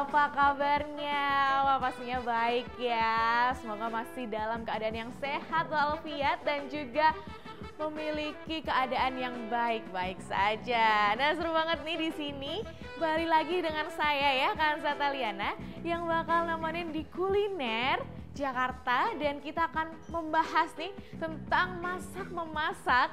apa kabarnya? Wah pastinya baik ya. Semoga masih dalam keadaan yang sehat walafiat dan juga memiliki keadaan yang baik-baik saja. Nah seru banget nih di sini. Balik lagi dengan saya ya Kansa Taliana yang bakal nemenin di kuliner Jakarta dan kita akan membahas nih tentang masak memasak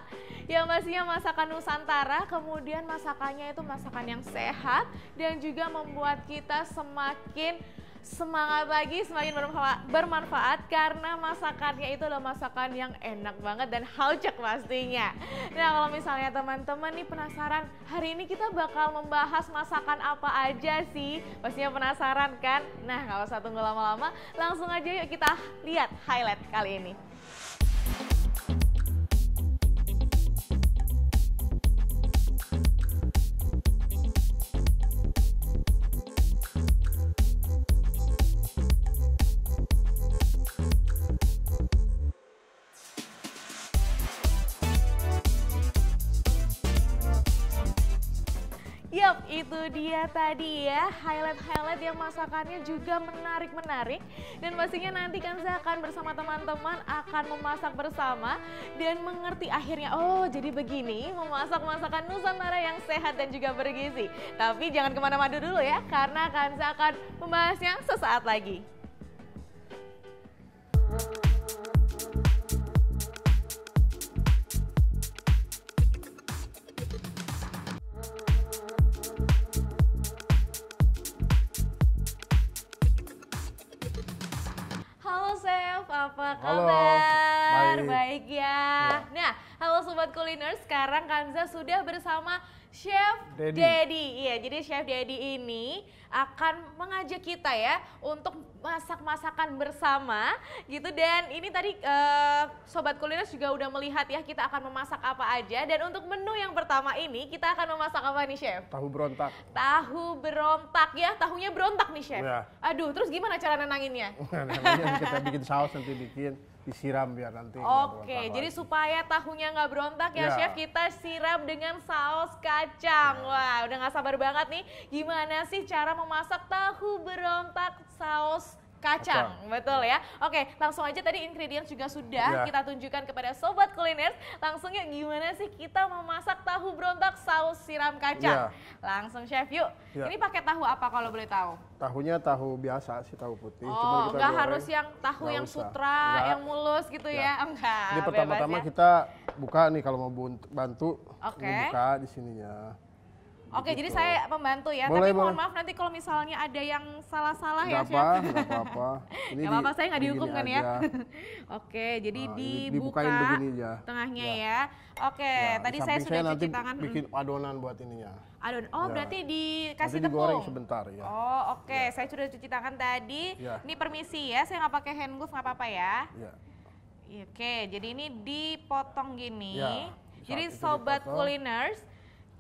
yang pastinya ya, masakan Nusantara kemudian masakannya itu masakan yang sehat dan juga membuat kita semakin semangat lagi, semakin bermanfaat, karena masakannya itu adalah masakan yang enak banget dan haucek pastinya. Nah kalau misalnya teman-teman nih penasaran, hari ini kita bakal membahas masakan apa aja sih? Pastinya penasaran kan? Nah kalau satu tunggu lama-lama, langsung aja yuk kita lihat highlight kali ini. dia tadi ya highlight-highlight yang masakannya juga menarik-menarik dan pastinya nanti Kanza akan bersama teman-teman akan memasak bersama dan mengerti akhirnya oh jadi begini memasak masakan Nusantara yang sehat dan juga bergizi. Tapi jangan kemana-mana dulu ya karena Kanza akan membahasnya sesaat lagi. Sobat Kuliner, sekarang Kanza sudah bersama Chef Daddy. Daddy. Iya, jadi Chef Daddy ini akan mengajak kita ya untuk masak-masakan bersama gitu dan ini tadi uh, sobat kuliner juga udah melihat ya kita akan memasak apa aja dan untuk menu yang pertama ini kita akan memasak apa nih chef? Tahu berontak. Tahu berontak ya, tahunya berontak nih chef. Ya. Aduh, terus gimana cara nenanginnya? Nenanginnya kita bikin saus nanti bikin disiram biar nanti Oke, jadi supaya tahunya nggak berontak ya, ya chef, kita siram dengan saus kacang. Ya. Wah, udah nggak sabar banget nih. Gimana sih cara memasak tahu berontak saus kacang, kacang. betul ya. ya. Oke, langsung aja tadi ingredients juga sudah ya. kita tunjukkan kepada sobat kuliner. Langsung yuk gimana sih kita memasak tahu berontak saus siram kacang. Ya. Langsung chef yuk. Ya. Ini pakai tahu apa kalau boleh tahu? Tahunya tahu biasa sih, tahu putih. Oh, Cuma enggak goreng, harus yang tahu yang usah. sutra, enggak. yang mulus gitu ya. ya. Enggak. Ini pertama-tama ya. kita buka nih kalau mau bantu, okay. ini buka di sininya. Oke, gitu. jadi saya pembantu ya. Boleh, Tapi mohon boleh. maaf nanti kalau misalnya ada yang salah-salah ya, Chef. Apa, gak apa-apa. Ini gak apa-apa, saya nggak dihukum kan ya. Oke, jadi nah, dibuka aja. tengahnya ya. ya. Oke, ya, tadi saya sudah saya cuci tangan. bikin adonan buat ininya. Adon. Oh, ya. berarti dikasih nanti tepung. sebentar ya. Oh, oke. Ya. Saya sudah cuci tangan tadi. Ya. Ini permisi ya, saya nggak pakai hand glove nggak apa-apa ya. ya. Iya, oke, jadi ini dipotong gini. Ya. Jadi sobat dipotong. kuliners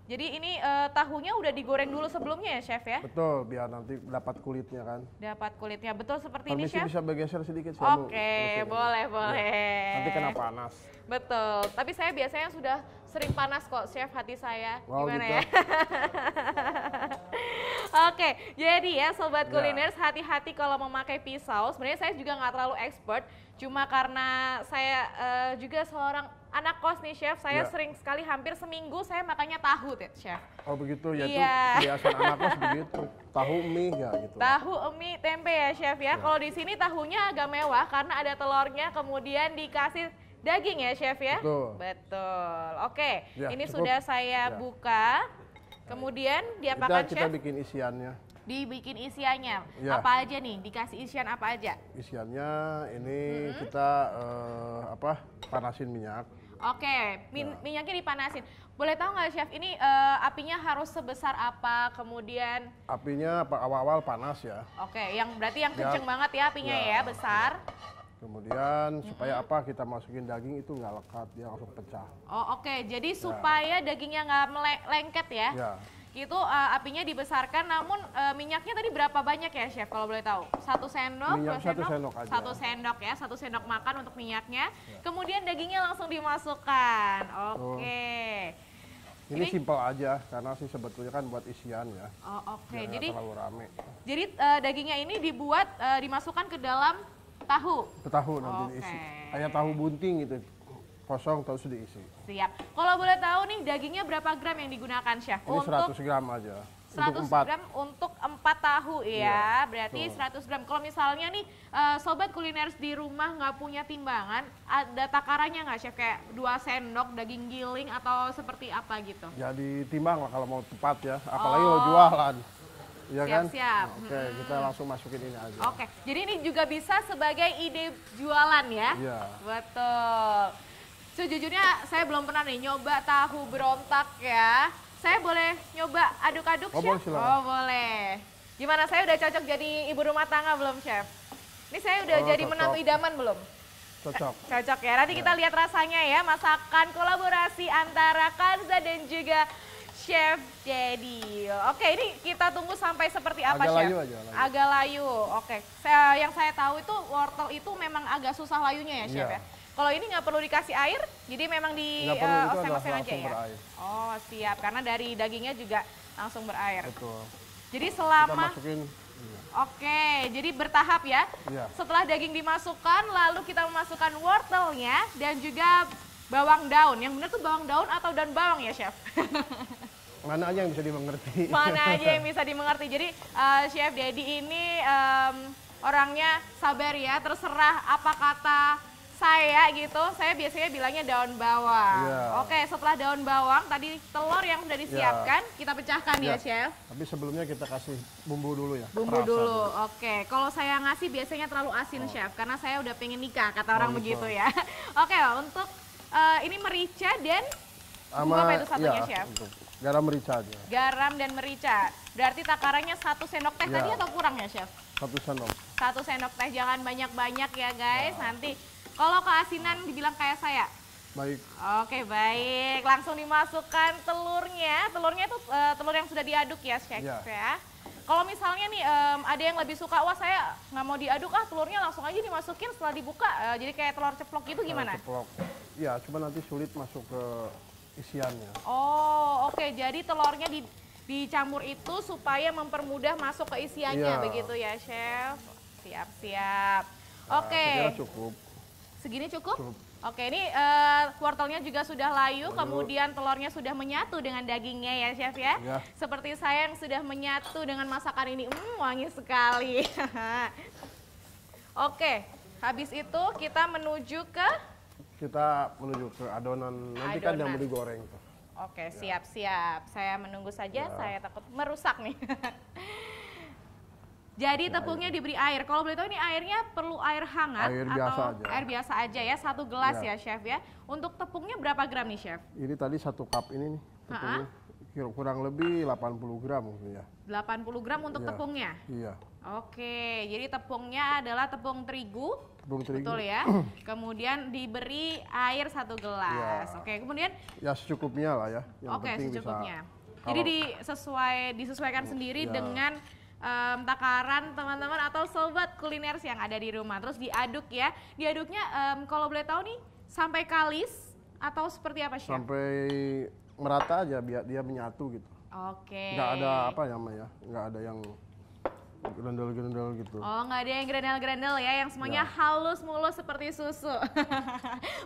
jadi ini uh, tahunya udah digoreng dulu sebelumnya ya chef ya? Betul, biar nanti dapat kulitnya kan. Dapat kulitnya, betul seperti Permisi ini chef? bisa bergeser sedikit Oke, okay, boleh, boleh. Iya, nanti kena panas. Betul, tapi saya biasanya sudah sering panas kok chef hati saya. Wow, Gimana gitu. ya? Oke, jadi ya sobat kuliner ya. hati-hati kalau memakai pisau. Sebenarnya saya juga nggak terlalu expert, cuma karena saya uh, juga seorang anak kos nih chef, saya ya. sering sekali hampir seminggu saya makannya tahu deh chef. Oh begitu ya iya. kebiasaan anak kos begitu. Tahu mie ya gitu. Tahu mie tempe ya chef ya. ya. Kalau di sini tahunya agak mewah karena ada telurnya kemudian dikasih daging ya chef ya. Betul. Betul. Oke, ya, ini cukup. sudah saya ya. buka. Kemudian diapakan kita, kita chef? Kita bikin isiannya dibikin isiannya. Ya. Apa aja nih? Dikasih isian apa aja? Isiannya ini -hmm. kita uh, apa? Panasin minyak. Oke, Min ya. minyaknya dipanasin. Boleh tahu nggak chef ini uh, apinya harus sebesar apa? Kemudian apinya awal-awal panas ya. Oke, yang berarti yang ya. kenceng ya. banget ya apinya ya, ya besar. Ya. Kemudian hmm. supaya apa kita masukin daging itu nggak lekat, dia langsung pecah. Oh oke, okay. jadi ya. supaya ya. dagingnya nggak lengket ya. ya. Itu uh, apinya dibesarkan, namun uh, minyaknya tadi berapa banyak ya chef kalau boleh tahu? Satu sendok, Minyak dua satu sendok, aja. satu sendok ya, satu sendok makan untuk minyaknya. Ya. Kemudian dagingnya langsung dimasukkan. Oke. Okay. Ini, ini simpel aja karena sih sebetulnya kan buat isian ya. Oh oke. Okay. Jadi terlalu rame. Jadi uh, dagingnya ini dibuat uh, dimasukkan ke dalam tahu. tahu nanti okay. isi Kayak tahu bunting gitu kosong terus diisi. Siap. Kalau boleh tahu nih dagingnya berapa gram yang digunakan Chef? Ini untuk 100 gram aja. 100 untuk gram untuk 4 tahu ya. Iya, Berarti betul. 100 gram. Kalau misalnya nih eh, sobat kuliner di rumah nggak punya timbangan, ada takarannya nggak Chef kayak dua sendok daging giling atau seperti apa gitu? Ya ditimbang lah kalau mau tepat ya, apalagi oh. mau jualan. ya siap, kan? Siap. Oke, okay, hmm. kita langsung masukin ini aja. Oke, okay. jadi ini juga bisa sebagai ide jualan ya? Iya. Betul. Sejujurnya saya belum pernah nih nyoba tahu berontak ya. Saya boleh nyoba aduk-aduk, oh, Chef? oh, boleh. Gimana saya udah cocok jadi ibu rumah tangga belum, Chef? Ini saya udah oh, jadi cocok. menantu idaman belum? Cocok. Eh, cocok ya. Nanti ya. kita lihat rasanya ya, masakan kolaborasi antara Kanza dan juga Chef Dedi. Oke, ini kita tunggu sampai seperti apa, agak Chef? Layu aja, layu. Agak layu. Oke. Saya, yang saya tahu itu wortel itu memang agak susah layunya ya, Chef iya. Ya. ya. Kalau ini nggak perlu dikasih air, jadi memang di uh, eh, oseng-oseng aja ya. Berair. Oh siap, karena dari dagingnya juga langsung berair. Betul. Jadi selama kita masukin Oke, jadi bertahap ya. ya. Setelah daging dimasukkan, lalu kita memasukkan wortelnya dan juga bawang daun. Yang benar tuh bawang daun atau daun bawang ya, Chef? Mana aja yang bisa dimengerti. Mana aja yang bisa dimengerti. Jadi, uh, Chef Dedi ini um, orangnya sabar ya, terserah apa kata saya gitu, saya biasanya bilangnya daun bawang. Yeah. Oke, setelah daun bawang, tadi telur yang sudah iya. disiapkan, yeah. kita pecahkan yeah. ya, iya. Chef. Tapi sebelumnya kita kasih bumbu dulu ya. Bumbu dulu, dulu. oke. Kalau saya ngasih biasanya terlalu asin, oh. Chef, karena saya udah pengen nikah, kata orang oh, gitu. begitu ya. oke, untuk uh, ini merica dan Ama, bumbu apa itu satunya, yeah, Chef? Untuk garam merica aja. Garam dan merica. Berarti takarannya satu sendok teh yeah. tadi atau kurang ya, Chef? Satu sendok. Satu sendok teh, jangan banyak-banyak ya, guys. Yeah. Nanti kalau keasinan dibilang kayak saya? Baik. Oke, baik. Langsung dimasukkan telurnya. Telurnya itu uh, eh, telur yang sudah diaduk ya, Chef ya. ya. Kalau misalnya nih um, ada yang lebih suka, wah saya nggak mau diaduk ah telurnya langsung aja dimasukin setelah dibuka, uh, jadi kayak telur ceplok gitu gimana? ceplok, ya cuma nanti sulit masuk ke isiannya. Oh oke, jadi telurnya di, dicampur itu supaya mempermudah masuk ke isiannya ya. begitu ya chef? Siap siap. Nah, oke. Okay. Nah, cukup. Segini cukup? cukup. Oke, ini uh, wortelnya juga sudah layu, kemudian telurnya sudah menyatu dengan dagingnya ya Chef ya. ya. Seperti saya yang sudah menyatu dengan masakan ini. Hmm, wangi sekali. Oke, habis itu kita menuju ke? Kita menuju ke adonan, nanti adonan. kan yang mau digoreng. Oke, siap-siap. Ya. Saya menunggu saja, ya. saya takut merusak nih. Jadi iya, tepungnya air. Iya. diberi air. Kalau boleh tahu ini airnya perlu air hangat air atau biasa aja. air biasa aja ya, satu gelas ya. ya chef ya. Untuk tepungnya berapa gram nih chef? Ini tadi satu cup ini nih tepungnya. Ha Kurang lebih 80 gram mungkin ya. 80 gram untuk ya. tepungnya? Iya. Oke, jadi tepungnya adalah tepung terigu. Tepung terigu. Betul ya. kemudian diberi air satu gelas. Ya. Oke, kemudian? Ya secukupnya lah ya. Yang Oke, secukupnya. Bisa, jadi disesuai, disesuaikan iya. sendiri ya. dengan um, takaran teman-teman atau sobat kuliner yang ada di rumah. Terus diaduk ya. Diaduknya um, kalau boleh tahu nih sampai kalis atau seperti apa sih? Sampai merata aja biar dia menyatu gitu. Oke. Okay. Nggak ada apa ya, Maya, gak ada yang grendel-grendel gitu. Oh, nggak ada yang grendel-grendel ya, yang semuanya ya. halus mulus seperti susu.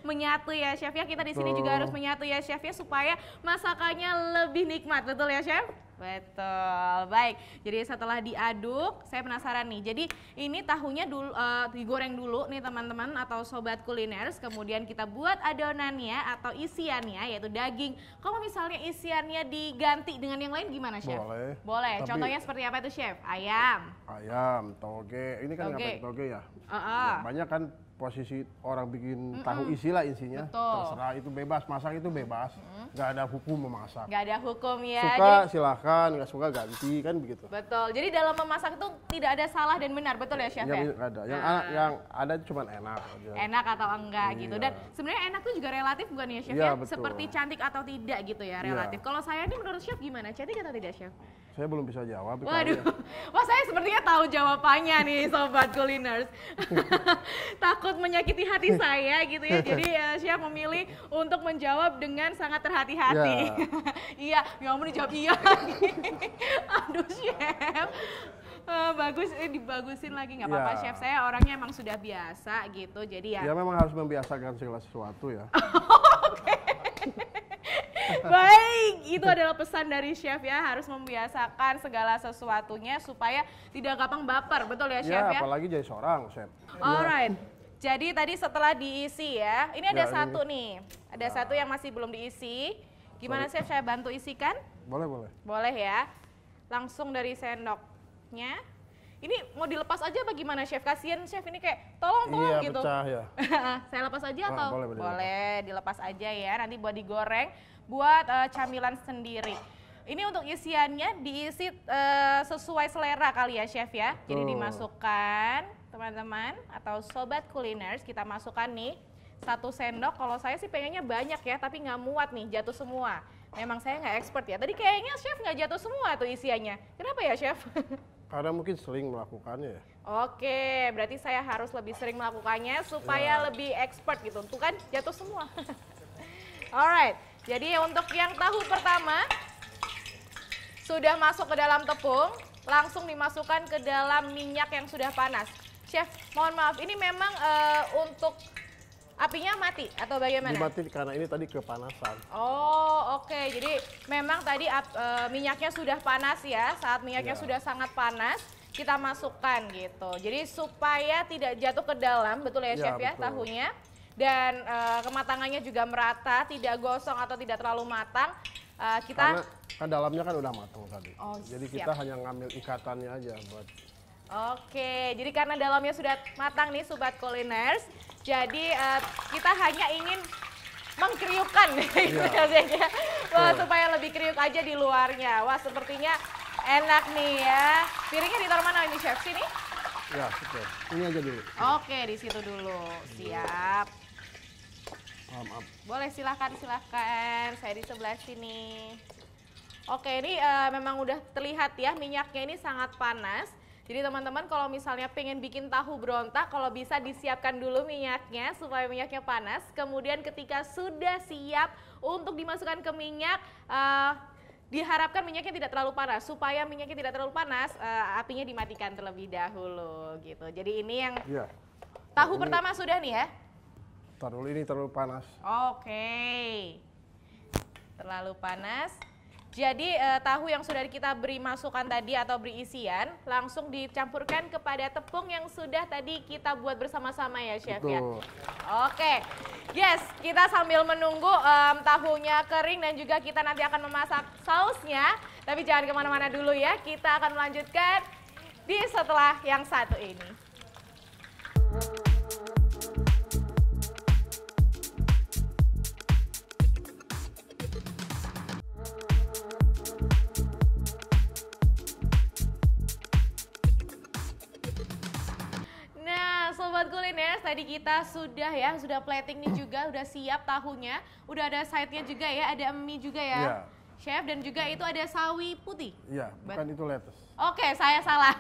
menyatu ya, chef ya. Kita di sini juga harus menyatu ya, chef ya, supaya masakannya lebih nikmat, betul ya, chef? Betul. Baik. Jadi setelah diaduk, saya penasaran nih. Jadi ini tahunya dulu uh, eh, digoreng dulu nih teman-teman atau sobat kuliner, kemudian kita buat adonannya atau isiannya yaitu daging. Kalau misalnya isiannya diganti dengan yang lain gimana, Chef? Boleh. Boleh. Tapi, Contohnya seperti apa itu, Chef? Ayam. Ayam, toge. Ini kan toge. toge ya? Uh -uh. Ya, banyak kan posisi orang bikin mm -mm. tahu isi lah isinya Betul. terserah itu bebas masak itu bebas nggak mm ada hukum memasak nggak ada hukum ya suka jadi... silahkan nggak suka ganti kan begitu betul jadi dalam memasak itu tidak ada salah dan benar betul ya chef yang ya? ada yang, nah. yang ada cuma enak aja. enak atau enggak iya. gitu dan sebenarnya enak tuh juga relatif bukan ya chef iya, ya? seperti cantik atau tidak gitu ya iya. relatif Iya. kalau saya ini menurut chef gimana cantik atau tidak chef saya belum bisa jawab. Waduh, ya. wah saya sepertinya tahu jawabannya nih sobat kuliners. Takut menyakiti hati saya gitu ya. Jadi ya siap memilih untuk menjawab dengan sangat terhati-hati. Ya. iya, ya ampun dijawab iya. Aduh chef. Uh, bagus eh, dibagusin lagi nggak apa-apa ya. chef saya orangnya emang sudah biasa gitu jadi ya ya memang harus membiasakan segala sesuatu ya oke Baik, itu adalah pesan dari chef ya harus membiasakan segala sesuatunya supaya tidak gampang baper, betul ya chef ya? ya? apalagi jadi seorang chef. Alright. Jadi tadi setelah diisi ya, ini ada ya, satu ini. nih, ada ya. satu yang masih belum diisi. Gimana Sorry. chef saya bantu isikan? Boleh boleh. Boleh ya. Langsung dari sendoknya. Ini mau dilepas aja bagaimana chef? Kasihan chef ini kayak tolong tolong iya, gitu. Pecah, ya. Saya lepas aja ah, atau atau boleh, boleh, boleh dilepas aja ya. Nanti buat digoreng buat uh, camilan sendiri. Ini untuk isiannya diisi uh, sesuai selera kali ya chef ya. Betul. Jadi dimasukkan teman-teman atau sobat kuliner kita masukkan nih satu sendok. Kalau saya sih pengennya banyak ya tapi nggak muat nih jatuh semua memang saya nggak expert ya. Tadi kayaknya chef nggak jatuh semua tuh isiannya. Kenapa ya chef? Karena mungkin sering melakukannya. Ya. Oke, berarti saya harus lebih sering melakukannya supaya ya. lebih expert gitu. Tuh kan jatuh semua. Alright, jadi untuk yang tahu pertama sudah masuk ke dalam tepung, langsung dimasukkan ke dalam minyak yang sudah panas. Chef, mohon maaf, ini memang uh, untuk Apinya mati atau bagaimana? Mati karena ini tadi kepanasan. Oh, oke. Okay. Jadi memang tadi ap, e, minyaknya sudah panas ya. Saat minyaknya ya. sudah sangat panas, kita masukkan gitu. Jadi supaya tidak jatuh ke dalam, betul ya, ya chef ya betul. tahunya. Dan e, kematangannya juga merata, tidak gosong atau tidak terlalu matang. E, kita karena kan dalamnya kan udah matang tadi. Oh, Jadi siap. kita hanya ngambil ikatannya aja buat Oke, jadi karena dalamnya sudah matang nih sobat kuliners, jadi uh, kita hanya ingin mengkriukkan gitu ya. Wah, oh. supaya lebih kriuk aja di luarnya. Wah, sepertinya enak nih ya. Piringnya di mana ini chef sini? Ya, Ini aja dulu. Oke, di situ dulu. Siap. Maaf, maaf. Boleh silahkan, silahkan. Saya di sebelah sini. Oke, ini uh, memang udah terlihat ya minyaknya ini sangat panas. Jadi teman-teman kalau misalnya pengen bikin tahu berontak, kalau bisa disiapkan dulu minyaknya supaya minyaknya panas. Kemudian ketika sudah siap untuk dimasukkan ke minyak, uh, diharapkan minyaknya tidak terlalu panas supaya minyaknya tidak terlalu panas uh, apinya dimatikan terlebih dahulu gitu jadi ini yang ya. tahu ini, pertama sudah nih ya Terlalu ini terlalu panas oke okay. terlalu panas jadi eh, tahu yang sudah kita beri masukan tadi atau beri isian langsung dicampurkan kepada tepung yang sudah tadi kita buat bersama-sama ya chef ya? Betul. ya. Oke. Yes, kita sambil menunggu um, tahunya kering dan juga kita nanti akan memasak sausnya. Tapi jangan kemana-mana dulu ya, kita akan melanjutkan di setelah yang satu ini. dengerin ya, tadi kita sudah ya, sudah plating nih juga, udah siap tahunya. Udah ada side-nya juga ya, ada mie juga ya. Yeah. Chef dan juga itu ada sawi putih. Iya, yeah, bukan itu lettuce. Oke, okay, saya salah.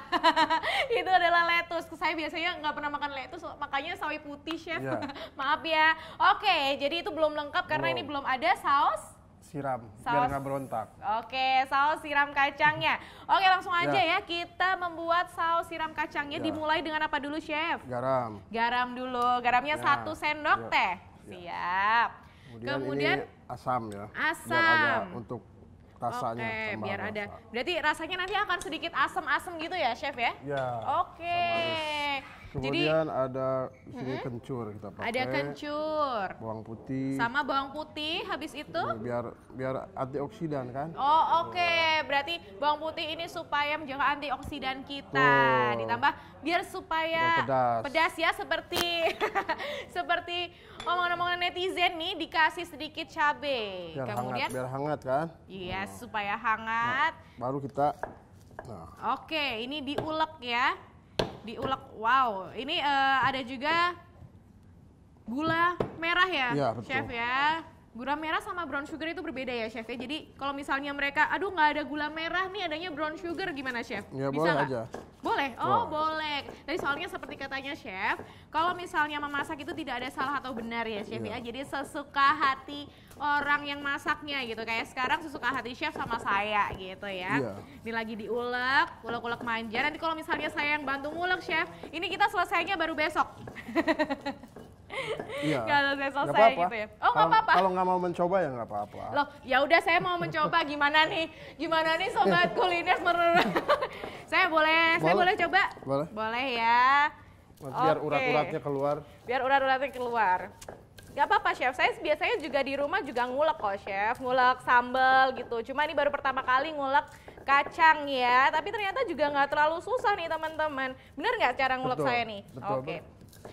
itu adalah lettuce. Saya biasanya nggak pernah makan lettuce, makanya sawi putih, chef. Yeah. Maaf ya. Oke, okay, jadi itu belum lengkap karena belum. ini belum ada saus siram saus, biar nggak berontak. Oke, saus siram kacangnya. Oke, langsung aja ya, ya kita membuat saus siram kacangnya ya. dimulai dengan apa dulu, chef? Garam. Garam dulu. Garamnya ya. satu sendok ya. teh. Ya. Siap. Kemudian, Kemudian ini asam ya. Asam. untuk rasanya. Oke, okay, biar ada. Berarti rasanya nanti akan sedikit asam-asam gitu ya, chef ya? Ya. Oke. Okay. Kemudian Jadi, ada sini hmm, kencur kita pakai. Ada kencur. Bawang putih. Sama bawang putih habis itu? Biar biar antioksidan kan? Oh, oke. Okay. Berarti bawang putih ini supaya menjaga antioksidan kita. Tuh. Ditambah biar supaya pedas. pedas ya seperti seperti omongan-omongan netizen nih dikasih sedikit cabe. Biar Kemudian hangat, biar hangat kan? Iya, yes, nah. supaya hangat. Nah, baru kita Nah. Oke, ini diulek ya diulek wow ini uh, ada juga gula merah ya, ya chef ya gula merah sama brown sugar itu berbeda ya chef ya jadi kalau misalnya mereka aduh nggak ada gula merah nih adanya brown sugar gimana chef ya, bisa boleh gak? aja boleh oh boleh, boleh. jadi soalnya seperti katanya chef kalau misalnya memasak itu tidak ada salah atau benar ya chef ya, ya. jadi sesuka hati orang yang masaknya gitu kayak sekarang susu hati chef sama saya gitu ya yeah. ini lagi diulek ulek-ulek manja nanti kalau misalnya saya yang bantu ngulek chef ini kita selesainya baru besok Iya. Kalau saya selesai apa -apa. gitu ya. Oh nggak apa-apa. Kalau nggak mau mencoba ya nggak apa-apa. Loh, ya udah saya mau mencoba gimana nih? Gimana nih sobat iya. kuliner menurut? saya boleh, boleh, saya boleh coba? Boleh. Boleh ya. Biar okay. urat-uratnya keluar. Biar urat-uratnya keluar. Gak apa-apa chef, saya biasanya juga di rumah juga ngulek kok chef, ngulek sambal gitu. Cuma ini baru pertama kali ngulek kacang ya, tapi ternyata juga nggak terlalu susah nih teman-teman. Bener nggak cara ngulek betul, saya nih? Oke. Okay.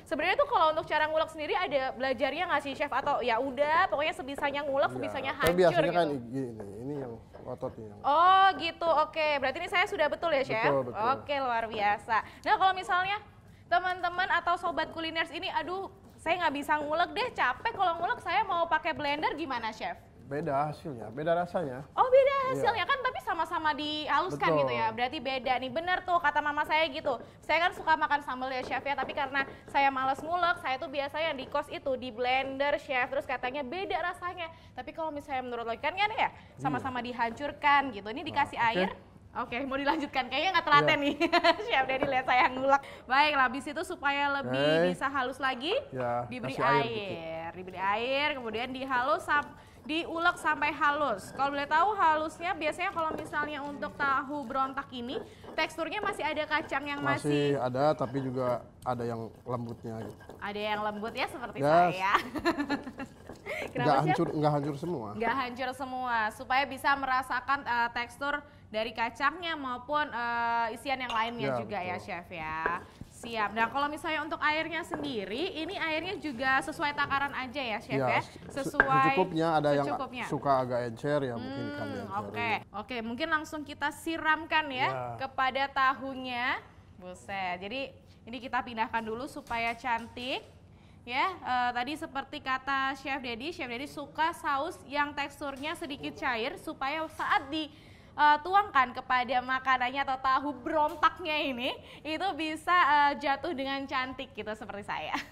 Sebenarnya tuh kalau untuk cara ngulek sendiri ada belajarnya nggak sih chef atau ya udah pokoknya sebisanya ngulek, iya. sebisanya hancur biasanya kan gitu. kan gini, ini yang otot Oh gitu, oke. Okay. Berarti ini saya sudah betul ya chef? Oke okay, luar biasa. Nah kalau misalnya teman-teman atau sobat kuliner ini aduh saya nggak bisa ngulek deh, capek kalau ngulek saya mau pakai blender gimana chef? Beda hasilnya, beda rasanya. Oh beda hasilnya iya. kan tapi sama-sama dihaluskan Betul. gitu ya. Berarti beda nih, bener tuh kata mama saya gitu. Saya kan suka makan sambal ya chef ya, tapi karena saya males ngulek, saya tuh biasanya di kos itu di blender chef. Terus katanya beda rasanya. Tapi kalau misalnya menurut logika kan ya sama-sama iya. dihancurkan gitu. Ini dikasih nah, okay. air, Oke, okay, mau dilanjutkan. Kayaknya nggak telaten yeah. nih. Chef Dedi lihat saya ngulak. Baik, habis itu supaya lebih okay. Eh. bisa halus lagi, yeah, diberi air, air. diberi air, kemudian dihalus diulek sampai halus. Kalau boleh tahu halusnya biasanya kalau misalnya untuk tahu berontak ini teksturnya masih ada kacang yang masih, masih ada tapi juga ada yang lembutnya gitu. Ada yang lembut ya seperti yes. saya. Kenapa nggak hancur nggak hancur semua. Nggak hancur semua supaya bisa merasakan uh, tekstur dari kacangnya maupun uh, isian yang lainnya ya, juga ya, betul. ya chef ya. Siap. Nah, kalau misalnya untuk airnya sendiri, ini airnya juga sesuai takaran aja ya, Chef ya. ya? Sesuai cukupnya ada yang yang suka agak encer ya hmm, mungkin kan Oke. Okay. Oke, okay, mungkin langsung kita siramkan ya, ya. kepada tahunya. Buset. Jadi ini kita pindahkan dulu supaya cantik. Ya, uh, tadi seperti kata Chef Dedi, Chef Dedi suka saus yang teksturnya sedikit cair supaya saat di uh, tuangkan kepada makanannya atau tahu berontaknya ini itu bisa uh, jatuh dengan cantik gitu seperti saya.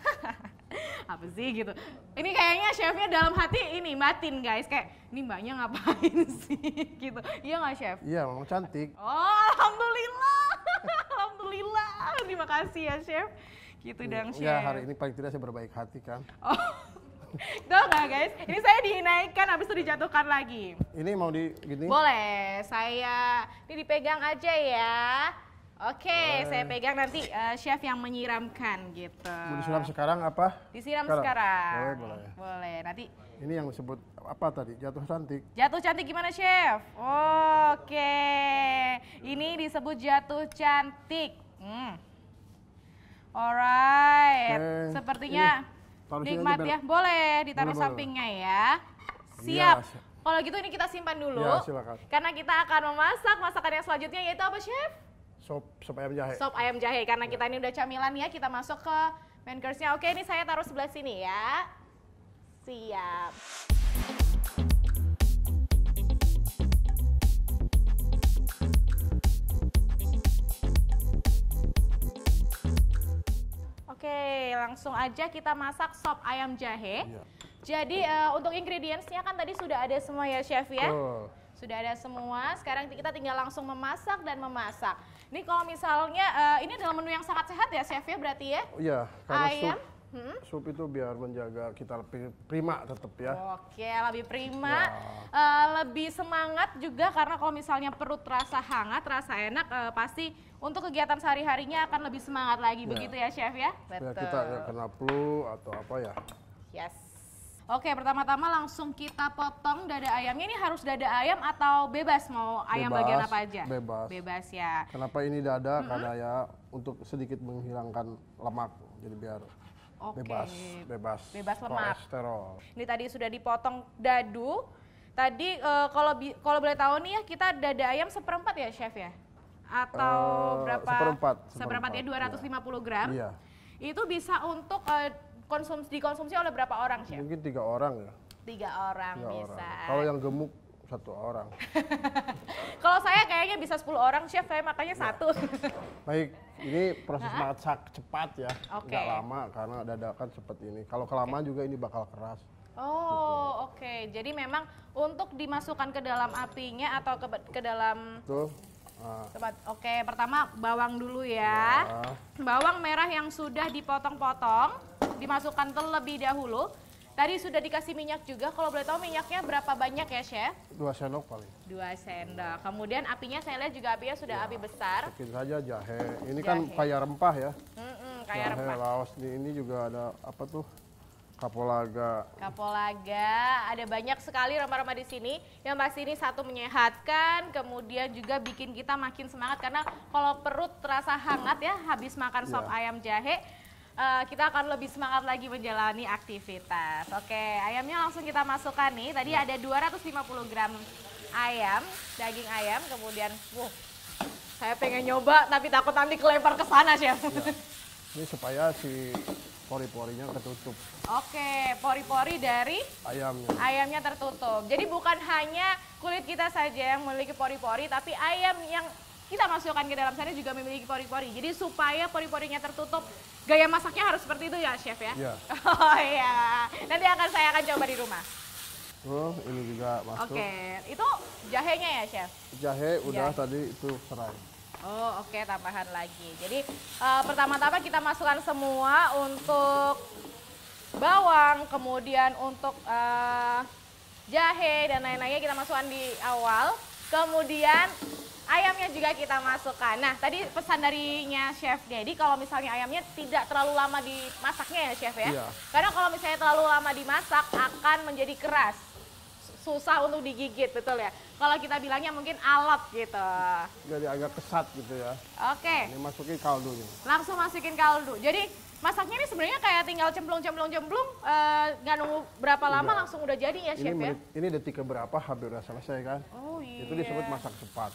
apa sih gitu ini kayaknya chefnya dalam hati ini matin guys kayak ini mbaknya ngapain sih gitu iya nggak chef iya memang cantik oh alhamdulillah alhamdulillah terima kasih ya chef gitu iya, dong iya, chef ya hari ini paling tidak saya berbaik hati kan oh Tuh nggak guys? Ini saya dinaikkan habis itu dijatuhkan lagi. Ini mau di gini? Boleh, saya ini dipegang aja ya. Oke, okay, saya pegang nanti uh, chef yang menyiramkan gitu. Mau disiram sekarang apa? Disiram sekarang. sekarang. Boleh, boleh. Boleh. Nanti ini yang disebut apa tadi? Jatuh cantik. Jatuh cantik gimana, chef? Oke. Ini disebut jatuh cantik. Hmm. Alright. Okay. Sepertinya ini Taruh Nikmat ya, boleh ditaruh boleh, sampingnya boleh. ya. Iya, siap. Ya, kalau gitu ini kita simpan dulu. Ya, silakan. Karena kita akan memasak masakan yang selanjutnya yaitu apa, Chef? Sop, sop ayam jahe. Sop ayam jahe. Karena ya. kita ini udah camilan ya, kita masuk ke main course-nya. Oke, ini saya taruh sebelah sini ya. Siap. Oke, langsung aja kita masak sop ayam jahe. Iya. Jadi uh, untuk ingredientsnya kan tadi sudah ada semua ya chef ya. Sudah ada semua. Sekarang kita tinggal langsung memasak dan memasak. Ini kalau misalnya uh, ini adalah menu yang sangat sehat ya chef ya berarti ya? Iya, ayam. Sup. Hmm? Sup itu biar menjaga kita lebih prima tetap ya. Oke, lebih prima, ya. uh, lebih semangat juga karena kalau misalnya perut terasa hangat, terasa enak, uh, pasti untuk kegiatan sehari-harinya akan lebih semangat lagi ya. begitu ya chef ya? Betul. Ya, kita kena flu atau apa ya? Yes. Oke, pertama-tama langsung kita potong dada ayamnya. Ini harus dada ayam atau bebas mau ayam bebas, bagian apa aja? Bebas. Bebas ya. Kenapa ini dada? Mm -hmm. Karena ya untuk sedikit menghilangkan lemak. Jadi biar Oke. bebas, bebas. Bebas lemak. Kolesterol. Ini tadi sudah dipotong dadu. Tadi eh, kalau kalau boleh tahu nih ya kita dada ayam seperempat ya chef ya? atau uh, berapa seperempat seperempat ya 250 gram iya. itu bisa untuk uh, eh, konsumsi dikonsumsi oleh berapa orang sih mungkin tiga orang ya tiga orang tiga bisa orang. kalau yang gemuk satu orang kalau saya kayaknya bisa sepuluh orang chef saya makanya ya. satu baik ini proses nah. masak cepat ya okay. lama karena dadakan seperti ini kalau kelamaan okay. juga ini bakal keras Oh, gitu. oke. Okay. Jadi memang untuk dimasukkan ke dalam apinya atau ke, ke dalam Tuh Ah. Coba, oke pertama bawang dulu ya. ya. Bawang merah yang sudah dipotong-potong, dimasukkan terlebih dahulu. Tadi sudah dikasih minyak juga, kalau boleh tahu minyaknya berapa banyak ya Chef? Dua sendok paling. Dua sendok, kemudian apinya saya lihat juga apinya sudah ya, api besar. Sedikit saja jahe, ini jahe. kan kaya rempah ya. Mm -mm, kaya jahe, rempah. Laos, ini juga ada apa tuh, Kapolaga. Kapolaga, ada banyak sekali rempah-rempah di sini. Yang pasti ini satu menyehatkan, kemudian juga bikin kita makin semangat karena kalau perut terasa hangat ya habis makan iya. sop yeah. ayam jahe, uh, kita akan lebih semangat lagi menjalani aktivitas. Oke, ayamnya langsung kita masukkan nih. Tadi iya. ada 250 gram ayam, daging ayam, kemudian wow, saya pengen nyoba tapi takut nanti kelempar ke sana, Chef. Yeah. Ini supaya si pori-porinya tertutup. Oke, pori-pori dari ayamnya. Ayamnya tertutup. Jadi bukan hanya kulit kita saja yang memiliki pori-pori, tapi ayam yang kita masukkan ke dalam sana juga memiliki pori-pori. Jadi supaya pori-porinya tertutup, gaya masaknya harus seperti itu ya, chef ya? Iya. Oh iya. Nanti akan saya akan coba di rumah. Oh, ini juga masuk. Oke, itu jahenya ya, chef? Jahe udah Jahe. tadi itu serai. Oh oke okay, tambahan lagi. Jadi uh, pertama-tama kita masukkan semua untuk bawang, kemudian untuk uh, jahe dan lain-lainnya kita masukkan di awal. Kemudian ayamnya juga kita masukkan. Nah tadi pesan darinya chef jadi kalau misalnya ayamnya tidak terlalu lama dimasaknya ya chef ya. Iya. Karena kalau misalnya terlalu lama dimasak akan menjadi keras susah untuk digigit, betul ya? Kalau kita bilangnya mungkin alat gitu. Jadi agak kesat gitu ya. Oke. Okay. Nah, ini masukin kaldu. kaldunya. Langsung masukin kaldu. Jadi masaknya ini sebenarnya kayak tinggal cemplung-cemplung-cemplung, eh, nggak nunggu berapa udah. lama langsung udah jadi ya, Chef ya? ini menit, ya? Ini detik berapa habis udah selesai kan? Oh iya. Itu disebut iya. masak cepat.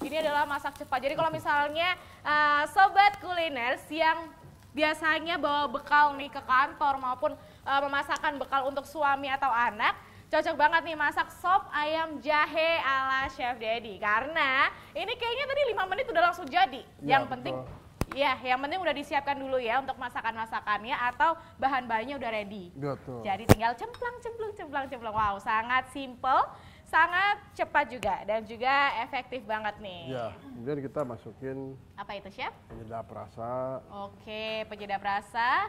Ini adalah masak cepat. Jadi kalau misalnya uh, sobat kuliner siang biasanya bawa bekal nih ke kantor maupun uh, memasakkan bekal untuk suami atau anak, Cocok banget nih masak sop ayam jahe ala Chef Dedi karena ini kayaknya tadi lima menit udah langsung jadi. Ya, yang penting betul. Ya, yang penting udah disiapkan dulu ya untuk masakan-masakannya atau bahan-bahannya udah ready. Betul. Jadi tinggal cemplang, cemplung, cemplang, cemplung. Wow, sangat simple, sangat cepat juga dan juga efektif banget nih. Ya, kemudian kita masukin. Apa itu, Chef? Penyedap rasa. Oke, penyedap rasa.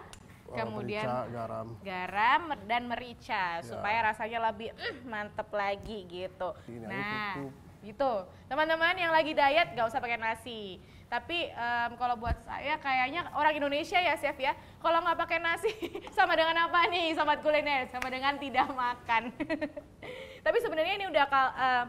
Oh, kemudian merica, garam garam dan merica ya. supaya rasanya lebih mm, mantep lagi gitu Ini nah gitu teman-teman yang lagi diet gak usah pakai nasi tapi um, kalau buat saya kayaknya orang Indonesia ya chef ya kalau nggak pakai nasi sama dengan apa nih sobat kuliner sama dengan tidak makan tapi sebenarnya ini udah kal uh,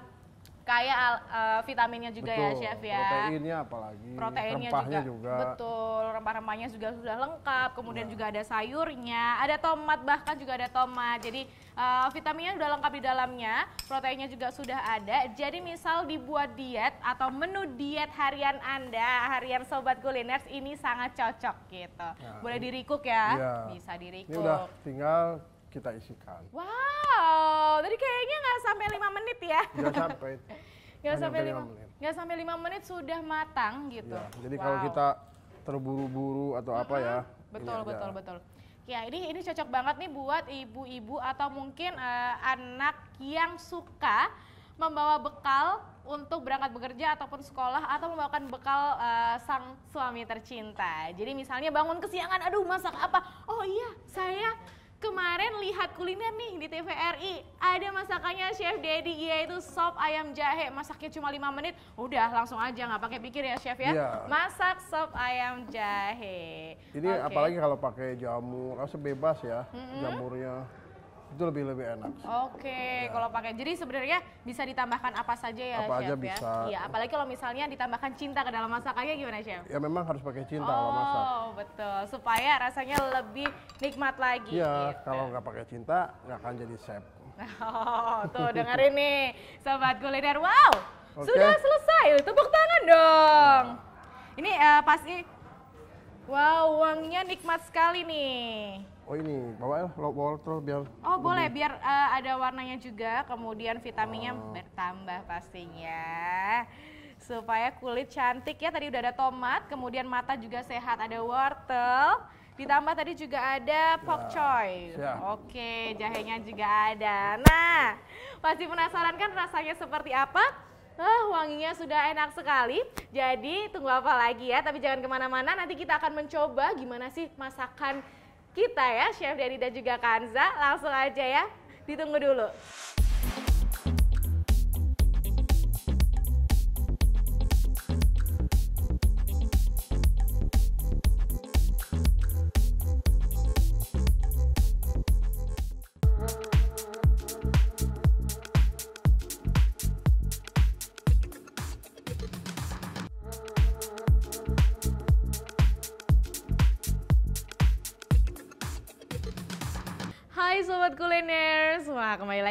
kaya uh, eh, vitaminnya juga ya, Betul, ya chef ya. Proteinnya apalagi. Proteinnya rempahnya juga. juga. Betul, rempah-rempahnya juga sudah lengkap. Kemudian ya. juga ada sayurnya, ada tomat bahkan juga ada tomat. Jadi uh, vitaminnya sudah lengkap di dalamnya, proteinnya juga sudah ada. Jadi misal dibuat diet atau menu diet harian Anda, harian sobat kuliner ini sangat cocok gitu. Ya. Boleh dirikuk ya? ya. Bisa dirikuk. Ini udah tinggal kita isikan. Wow, tadi kayaknya nggak sampai lima menit ya? Nggak sampai. Nggak sampai lima menit. Nggak sampai lima menit sudah matang gitu. Ya, jadi wow. kalau kita terburu-buru atau apa ya? Betul, iya, betul, ya. betul. Ya, ini ini cocok banget nih buat ibu-ibu atau mungkin uh, anak yang suka membawa bekal untuk berangkat bekerja ataupun sekolah atau membawakan bekal uh, sang suami tercinta. Jadi misalnya bangun kesiangan, aduh masak apa? Oh iya, saya kemarin lihat kuliner nih di TVRI ada masakannya Chef Dedi yaitu sop ayam jahe masaknya cuma lima menit udah langsung aja nggak pakai pikir ya Chef ya iya. masak sop ayam jahe ini okay. apalagi kalau pakai jamur rasa kan bebas ya mm -hmm. jamurnya itu lebih lebih enak. Oke, okay, ya. kalau pakai jadi sebenarnya bisa ditambahkan apa saja ya, apa chef aja ya? Iya, apalagi kalau misalnya ditambahkan cinta ke dalam masakannya gimana, chef? Ya memang harus pakai cinta oh, kalau masak. Oh, betul. Supaya rasanya lebih nikmat lagi. Iya, gitu. kalau nggak pakai cinta nggak akan jadi chef. Oh, tuh dengerin nih, sobat kuliner. Wow, okay. sudah selesai. Tepuk tangan dong. Nah. Ini uh, eh, pasti, wow, uangnya nikmat sekali nih. Oh ini, bawa ya bawa terus biar. Oh lebih. boleh biar uh, ada warnanya juga, kemudian vitaminnya oh. bertambah pastinya. Supaya kulit cantik ya, tadi udah ada tomat, kemudian mata juga sehat, ada wortel. Ditambah tadi juga ada pok ya, choy. Ya. Oke, jahenya juga ada. Nah, pasti penasaran kan rasanya seperti apa? Uh, wanginya sudah enak sekali. Jadi tunggu apa lagi ya? Tapi jangan kemana-mana. Nanti kita akan mencoba gimana sih masakan kita ya Chef Dedi dan juga Kanza. Langsung aja ya, ditunggu dulu.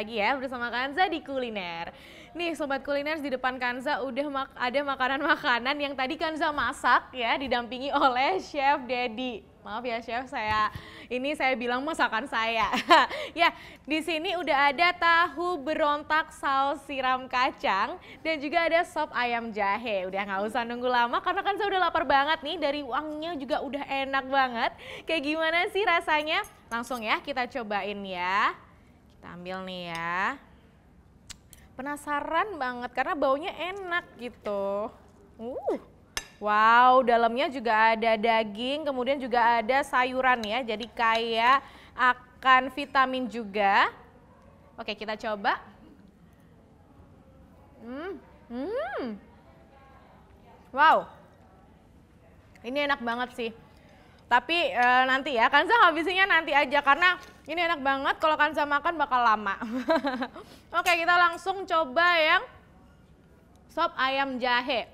lagi ya bersama Kanza di kuliner. Nih sobat kuliner di depan Kanza udah mak ada makanan-makanan yang tadi Kanza masak ya didampingi oleh Chef Dedi. Maaf ya Chef, saya ini saya bilang masakan saya. ya, di sini udah ada tahu berontak saus siram kacang dan juga ada sop ayam jahe. Udah nggak usah nunggu lama karena kan saya udah lapar banget nih dari uangnya juga udah enak banget. Kayak gimana sih rasanya? Langsung ya kita cobain ya. Kita ambil nih ya. Penasaran banget karena baunya enak gitu. Uh. Wow, dalamnya juga ada daging, kemudian juga ada sayuran ya. Jadi kaya akan vitamin juga. Oke, kita coba. Hmm. Hmm. Wow. Ini enak banget sih. Tapi e, nanti ya, kan saya habisinya nanti aja karena ini enak banget, kalau Kansa makan bakal lama. Oke, kita langsung coba yang sop ayam jahe.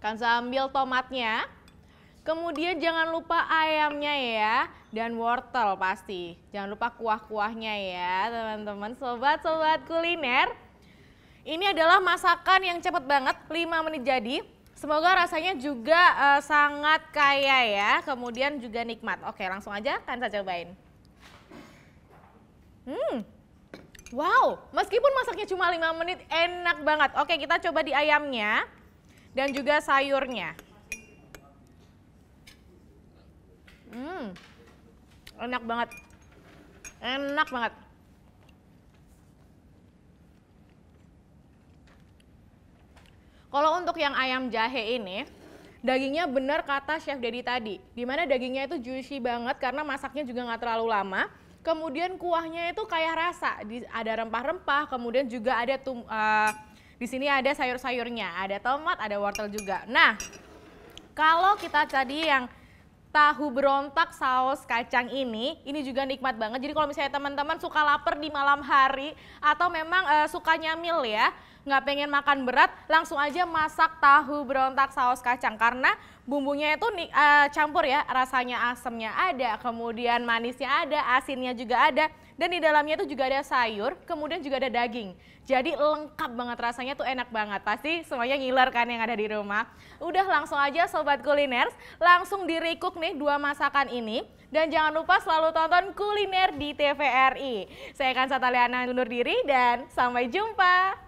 Kansa ambil tomatnya. Kemudian jangan lupa ayamnya ya dan wortel pasti. Jangan lupa kuah-kuahnya ya teman-teman sobat-sobat kuliner. Ini adalah masakan yang cepat banget, 5 menit jadi. Semoga rasanya juga uh, sangat kaya ya, kemudian juga nikmat. Oke langsung aja kan saya cobain. Hmm. Wow, meskipun masaknya cuma 5 menit, enak banget. Oke, kita coba di ayamnya dan juga sayurnya. Hmm, enak banget. Enak banget. Kalau untuk yang ayam jahe ini, dagingnya benar kata Chef Dedi tadi. Dimana dagingnya itu juicy banget karena masaknya juga nggak terlalu lama Kemudian kuahnya itu kayak rasa, di, ada rempah-rempah, kemudian juga ada tum, uh, di sini ada sayur-sayurnya, ada tomat, ada wortel juga. Nah, kalau kita tadi yang tahu berontak saus kacang ini, ini juga nikmat banget. Jadi kalau misalnya teman-teman suka lapar di malam hari atau memang uh, suka nyamil ya, nggak pengen makan berat, langsung aja masak tahu berontak saus kacang karena bumbunya itu uh, campur ya, rasanya asamnya ada, kemudian manisnya ada, asinnya juga ada, dan di dalamnya itu juga ada sayur, kemudian juga ada daging. Jadi lengkap banget rasanya tuh enak banget. Pasti semuanya ngiler kan yang ada di rumah. Udah langsung aja sobat kuliner, langsung direkuk nih dua masakan ini. Dan jangan lupa selalu tonton kuliner di TVRI. Saya Kansa Taliana undur diri dan sampai jumpa.